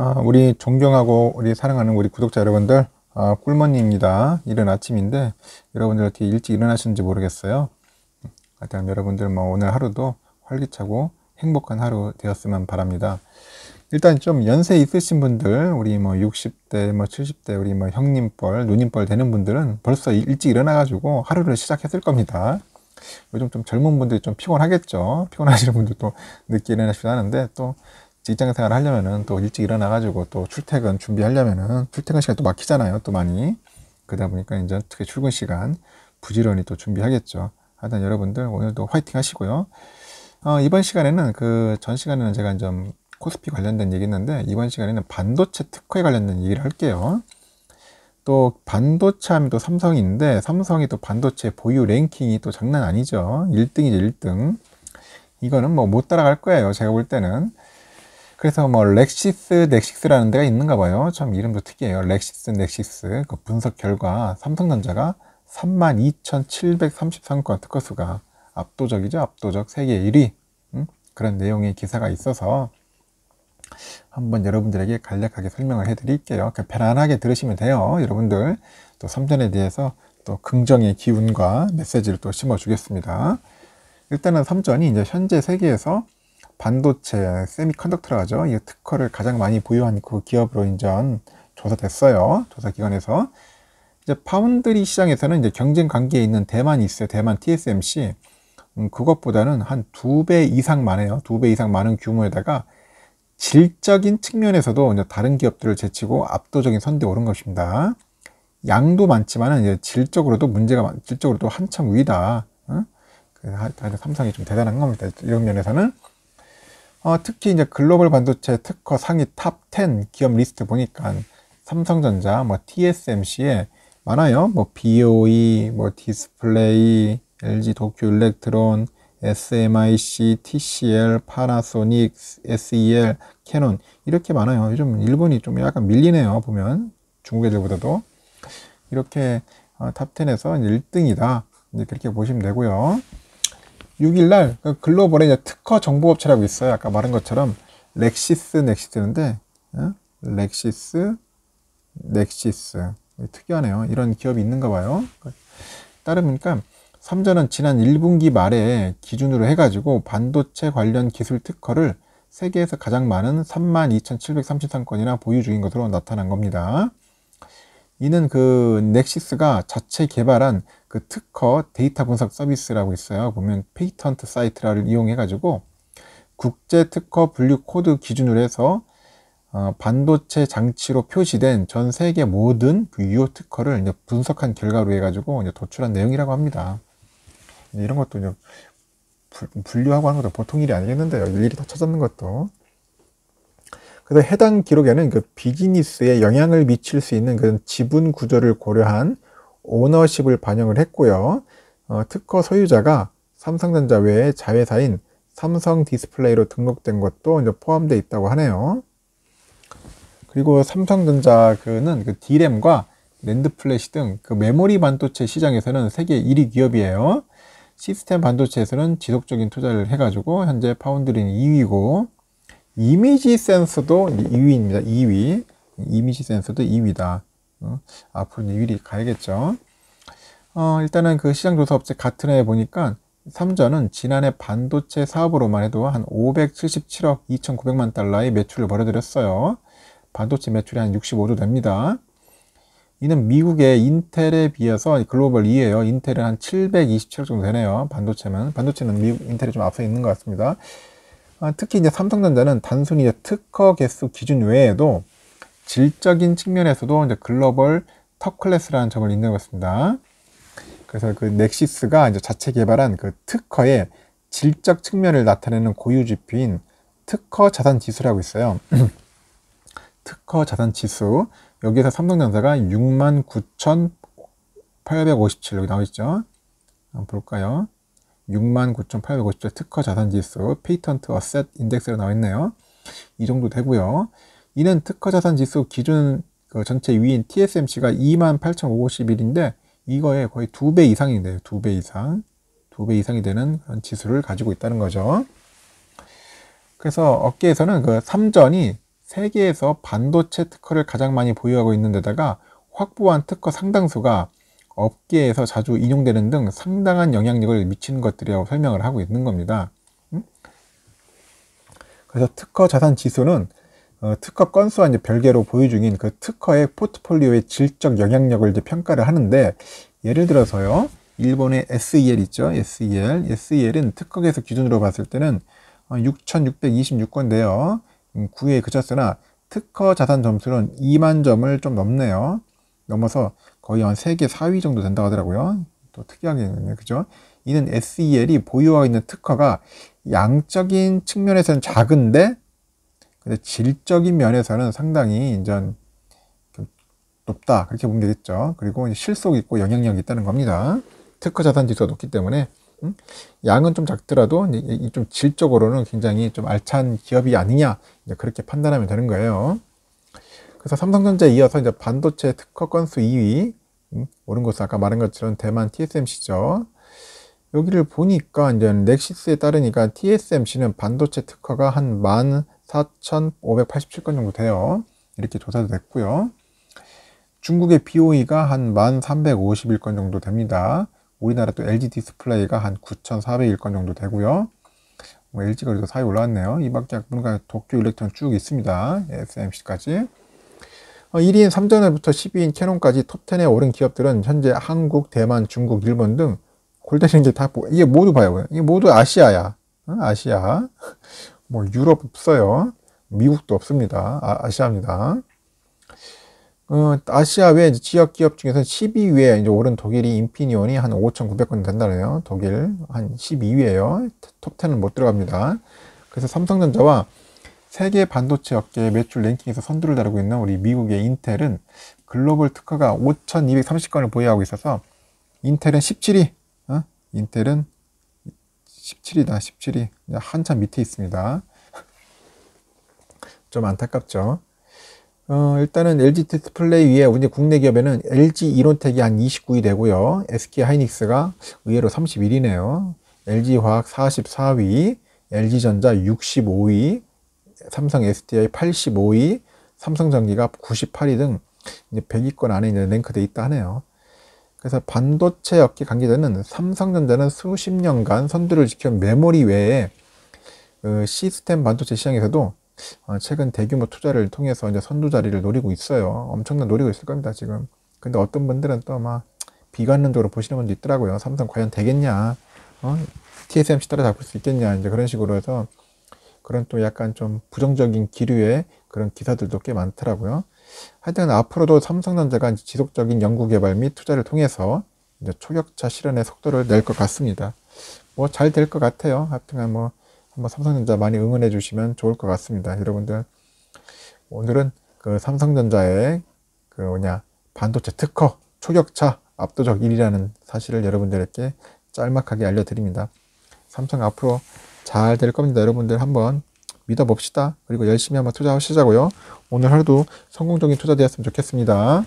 아, 우리 존경하고 우리 사랑하는 우리 구독자 여러분들 아, 꿀머니입니다. 이른 아침인데 여러분들 어떻게 일찍 일어나시는지 모르겠어요. 하여튼 여러분들 뭐 오늘 하루도 활기차고 행복한 하루 되었으면 바랍니다. 일단 좀 연세 있으신 분들, 우리 뭐 60대, 뭐 70대, 우리 뭐 형님뻘, 누님뻘 되는 분들은 벌써 일찍 일어나가지고 하루를 시작했을 겁니다. 요즘 좀 젊은 분들이 좀 피곤하겠죠. 피곤하시는 분들도 늦게 일어나시긴 하는데 또 직장 생활 을 하려면은 또 일찍 일어나가지고 또 출퇴근 준비하려면은 출퇴근 시간 또 막히잖아요. 또 많이. 그러다 보니까 이제 특히 출근 시간 부지런히 또 준비하겠죠. 하여튼 여러분들 오늘도 화이팅 하시고요. 어, 이번 시간에는 그 전 시간에는 제가 좀 코스피 관련된 얘기 했는데 이번 시간에는 반도체 특허에 관련된 얘기를 할게요. 또 반도체 하면 또 삼성인데 삼성이 또 반도체 보유 랭킹이 또 장난 아니죠. 1등이죠, 1등. 이거는 뭐 못 따라갈 거예요. 제가 볼 때는. 그래서 뭐 렉시스, 넥시스라는 데가 있는가 봐요. 참 이름도 특이해요. 렉시스, 넥시스. 그 분석 결과 삼성전자가 32,733건 특허수가 압도적이죠. 압도적 세계 1위. 음? 그런 내용의 기사가 있어서 한번 여러분들에게 간략하게 설명을 해드릴게요. 그러니까 편안하게 들으시면 돼요. 여러분들 또 삼전에 대해서 또 긍정의 기운과 메시지를 또 심어주겠습니다. 일단은 삼전이 이제 현재 세계에서 반도체, 세미컨덕터라 하죠. 이 특허를 가장 많이 보유한 그 기업으로 인전 조사됐어요. 조사기관에서. 이제 파운드리 시장에서는 이제 경쟁 관계에 있는 대만이 있어요. 대만 TSMC. 음, 그것보다는 한 두 배 이상 많아요. 두 배 이상 많은 규모에다가 질적인 측면에서도 이제 다른 기업들을 제치고 압도적인 선대 오른 것입니다. 양도 많지만 이제 질적으로도 문제가 질적으로도 한참 위다. 어? 그 하여튼 삼성이 좀 대단한 겁니다. 이런 면에서는. 어, 특히 이제 글로벌 반도체 특허 상위 탑 10 기업 리스트 보니까 삼성전자, 뭐 TSMC에 많아요. 뭐 BOE, 뭐 디스플레이, LG 도쿄 일렉트론, SMIC, TCL, 파나소닉, SEL, 캐논 이렇게 많아요. 요즘 일본이 좀 약간 밀리네요. 보면 중국 애들보다도 이렇게 어, 탑10에서 1등이다. 이제 그렇게 보시면 되고요. 6일날 그글로벌의 특허 정보업체라고 있어요. 아까 말한 것처럼 렉시스 넥시스인데 어? 렉시스 넥시스 특이하네요. 이런 기업이 있는가 봐요. 따르니까 삼전은 지난 1분기 말에 기준으로 해가지고 반도체 관련 기술 특허를 세계에서 가장 많은 32,733건이나 보유 중인 것으로 나타난 겁니다. 이는 그 넥시스가 자체 개발한 그 특허 데이터 분석 서비스라고 있어요. 보면 페이턴트 사이트를 이용해 가지고 국제 특허 분류 코드 기준으로 해서 어, 반도체 장치로 표시된 전 세계 모든 그 유효 특허를 이제 분석한 결과로 해가지고 이제 도출한 내용이라고 합니다. 이런 것도 이제 분류하고 하는 것도 보통 일이 아니겠는데요. 일일이 다 찾아는 것도. 그래서 해당 기록에는 그 비즈니스에 영향을 미칠 수 있는 그런 지분 구조를 고려한 오너십을 반영을 했고요. 어, 특허 소유자가 삼성전자 외에 자회사인 삼성 디스플레이로 등록된 것도 이제 포함되어 있다고 하네요. 그리고 삼성전자 그는 그 D램과 랜드 플래시 등 그 메모리 반도체 시장에서는 세계 1위 기업이에요. 시스템 반도체에서는 지속적인 투자를 해가지고 현재 파운드리는 2위고 이미지 센서도 2위입니다. 2위. 이미지 센서도 2위다. 어? 앞으로 2위를 가야겠죠. 어, 일단은 그 시장조사업체 같은 해에 보니까 삼전은 지난해 반도체 사업으로만 해도 한 577억 2,900만 달러의 매출을 벌어들였어요 반도체 매출이 한 65조 됩니다. 이는 미국의 인텔에 비해서 글로벌 2예요. 인텔은 한 727억 정도 되네요. 반도체는 반도체는 미국 인텔이 좀 앞서 있는 것 같습니다. 아, 특히 이제 삼성전자는 단순히 이제 특허 개수 기준 외에도 질적인 측면에서도 이제 글로벌 터 클래스라는 점을 인정하고 습니다 그래서 그 넥시스가 이제 자체 개발한 그 특허의 질적 측면을 나타내는 고유 지표인 특허 자산 지수라고 있어요. 특허 자산 지수. 여기에서 삼성전자가 69,857 여기 나와 있죠. 한번 볼까요? 69,850조의 특허 자산 지수 페이턴트 어셋 인덱스로 나와 있네요. 이 정도 되고요. 이는 특허 자산 지수 기준 그 전체 위인 TSMC가 28,551인데 이거에 거의 두 배 이상이 돼요. 두 배 이상. 두 배 이상이 되는 그런 지수를 가지고 있다는 거죠. 그래서 업계에서는 그 삼전이 세계에서 반도체 특허를 가장 많이 보유하고 있는 데다가 확보한 특허 상당수가 업계에서 자주 인용되는 등 상당한 영향력을 미치는 것들이라고 설명을 하고 있는 겁니다. 음? 그래서 특허 자산 지수는 어, 특허 건수와 이제 별개로 보유 중인 그 특허의 포트폴리오의 질적 영향력을 이제 평가를 하는데 예를 들어서요. 일본의 SEL 있죠. SEL. SEL은 특허에서 기준으로 봤을 때는 6,626건데요. 어, 9위에 음, 그쳤으나 특허 자산 점수는 2만 점을 좀 넘네요. 넘어서 거의 한 세계 4위 정도 된다고 하더라고요. 또 특이하게 있네, 그죠? 이는 SEL이 보유하고 있는 특허가 양적인 측면에서는 작은데, 근데 질적인 면에서는 상당히 이제 높다. 그렇게 보면 되겠죠. 그리고 실속 있고 영향력이 있다는 겁니다. 특허 자산 지수가 높기 때문에, 음? 양은 좀 작더라도 좀 질적으로는 굉장히 좀 알찬 기업이 아니냐 그렇게 판단하면 되는 거예요. 그래서 삼성전자에 이어서 이제 반도체 특허 건수 2위, 오른 것은 아까 말한 것처럼 대만 TSMC죠. 여기를 보니까 이제 넥시스에 따르니까 TSMC는 반도체 특허가 한 14,587건 정도 돼요. 이렇게 조사도 됐고요. 중국의 BOE가 한 1,351건 정도 됩니다. 우리나라 또 LG 디스플레이가 한 9,401건 정도 되고요. 뭐 LG가 그래도 사위 올라왔네요. 이 밖에 뭔가 도쿄 일렉트론 쭉 있습니다. SMC까지. 1인 어, 위 3전에부터 12인 위 캐논까지 톱10에 오른 기업들은 현재 한국, 대만, 중국, 일본 등 골대는 게다 이게 모두 봐요. 이게 모두 아시아야. 어? 아시아. 뭐 유럽 없어요. 미국도 없습니다. 아, 시아입니다 어, 아시아 외 지역 기업 중에서 12위에 이제 오른 독일이 인피니온이 한 5,900건 된다네요. 독일 한 12위에요. 톱10은 못 들어갑니다. 그래서 삼성전자와 세계 반도체 업계 의 매출 랭킹에서 선두를 다루고 있는 우리 미국의 인텔은 글로벌 특허가 5,230건을 보유하고 있어서 인텔은 17위, 어? 인텔은 17위다, 17위. 한참 밑에 있습니다. 좀 안타깝죠. 어, 일단은 LG 디스플레이 위에 우리 국내 기업에는 LG 이론텍이 한 29위 되고요. SK 하이닉스가 의외로 31위네요. LG 화학 44위, LG전자 65위, 삼성 SDI 85위, 삼성전기가 98위 등 이제 100위권 안에 이제 랭크돼 있다 하네요. 그래서 반도체 업계 관계자는 삼성전자는 수십 년간 선두를 지켜 메모리 외에 어, 시스템 반도체 시장에서도 어, 최근 대규모 투자를 통해서 이제 선두 자리를 노리고 있어요. 엄청난 노리고 있을 겁니다 지금. 근데 어떤 분들은 또 막 비관론적으로 보시는 분도 있더라고요. 삼성 과연 되겠냐? 어? TSMC 따라잡을 수 있겠냐? 이제 그런 식으로 해서 그런 또 약간 좀 부정적인 기류의 그런 기사들도 꽤 많더라고요. 하여튼 앞으로도 삼성전자가 지속적인 연구개발 및 투자를 통해서 이제 초격차 실현의 속도를 낼 것 같습니다. 뭐 잘 될 것 같아요. 하여튼 뭐 한번 삼성전자 많이 응원해 주시면 좋을 것 같습니다. 여러분들 오늘은 그 삼성전자의 그 뭐냐 반도체 특허 초격차 압도적 1위라는 사실을 여러분들에게 짤막하게 알려드립니다. 삼성 앞으로 잘될 겁니다. 여러분들 한번 믿어봅시다. 그리고 열심히 한번 투자하시자고요. 오늘 하루도 성공적인 투자 되었으면 좋겠습니다.